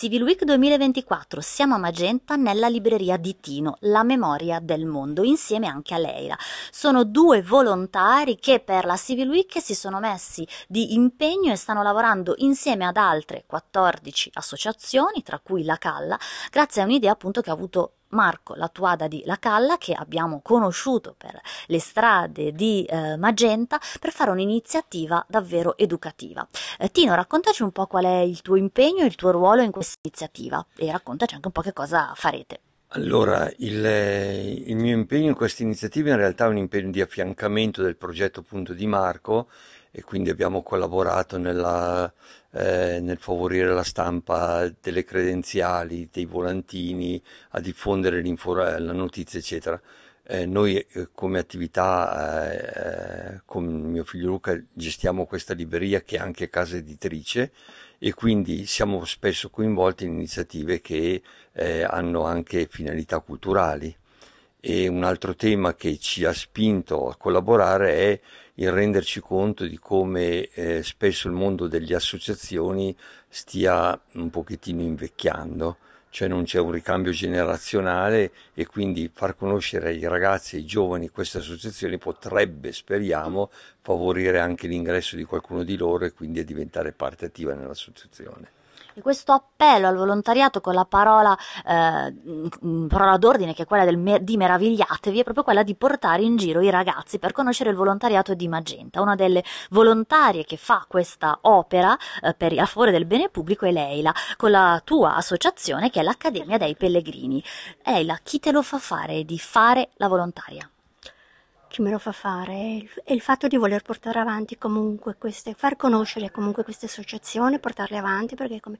Civil Week 2024, siamo a Magenta nella libreria di Tino, La memoria del mondo, insieme anche a Leila. Sono due volontari che per la Civil Week si sono messi di impegno e stanno lavorando insieme ad altre 14 associazioni, tra cui la Calla, grazie a un'idea appunto che ha avuto Marco la Tuada di La Calla, che abbiamo conosciuto per le strade di eh, Magenta, per fare un'iniziativa davvero educativa. Eh, Tino, raccontaci un po' qual è il tuo impegno e il tuo ruolo in questa iniziativa e raccontaci anche un po' che cosa farete. Allora, il, eh, il mio impegno in questa iniziativa in realtà è un impegno di affiancamento del progetto Punto di Marco e quindi abbiamo collaborato nella, eh, nel favorire la stampa delle credenziali, dei volantini, a diffondere eh, la notizia, eccetera. Eh, noi eh, come attività eh, mio figlio Luca gestiamo questa libreria che è anche casa editrice e quindi siamo spesso coinvolti in iniziative che eh, hanno anche finalità culturali. E un altro tema che ci ha spinto a collaborare è il renderci conto di come eh, spesso il mondo delle associazioni stia un pochettino invecchiando, cioè non c'è un ricambio generazionale e quindi far conoscere ai ragazzi e ai giovani queste associazioni potrebbe, speriamo, favorire anche l'ingresso di qualcuno di loro e quindi a diventare parte attiva nell'associazione di questo appello al volontariato con la parola, eh, mm, parola d'ordine che è quella mer- di meravigliatevi, è proprio quella di portare in giro i ragazzi per conoscere il volontariato di Magenta. Una delle volontarie che fa questa opera eh, per, a favore del bene pubblico è Leila, con la tua associazione che è l'Accademia dei Pellegrini. Leila, chi te lo fa fare di fare la volontaria? che me lo fa fare è il, fatto di voler portare avanti comunque queste, far conoscere comunque queste associazioni, portarle avanti perché come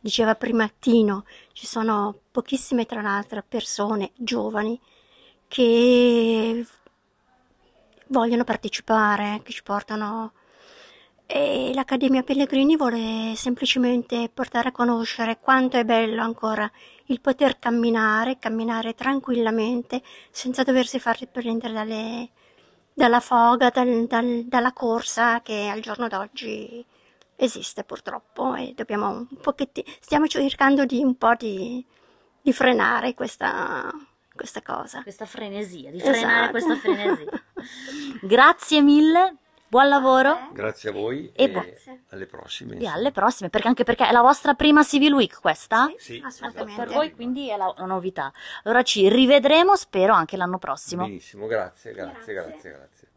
diceva prima Tino ci sono pochissime tra l'altro persone giovani che vogliono partecipare, che ci portano e l'Accademia Pellegrini vuole semplicemente portare a conoscere quanto è bello ancora il poter camminare, camminare tranquillamente senza doversi far riprendere dalle, dalla foga, dal, dal, dalla corsa che al giorno d'oggi esiste purtroppo e dobbiamo un pochettino, stiamo cercando di un po' di, di frenare questa, questa cosa. Questa frenesia, di frenare esatto. questa frenesia. Grazie mille Buon lavoro. Grazie a voi e, e alle prossime. E alle prossime, perché anche perché è la vostra prima Civil Week questa? Sì, sì assolutamente. Per voi quindi è la, novità. Allora ci rivedremo, spero, anche l'anno prossimo. Benissimo, grazie, grazie, grazie. grazie. grazie.